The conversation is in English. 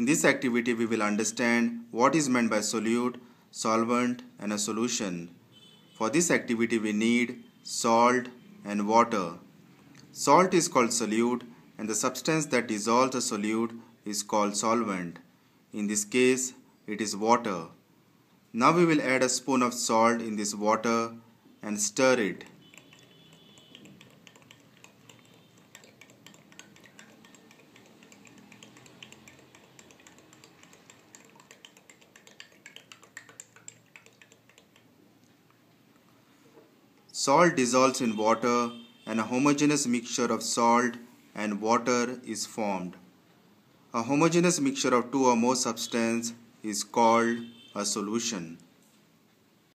In this activity, we will understand what is meant by solute, solvent and a solution. For this activity, we need salt and water. Salt is called solute and the substance that dissolves the solute is called solvent. In this case, it is water. Now we will add a spoon of salt in this water and stir it. Salt dissolves in water and a homogeneous mixture of salt and water is formed. A homogeneous mixture of two or more substances is called a solution.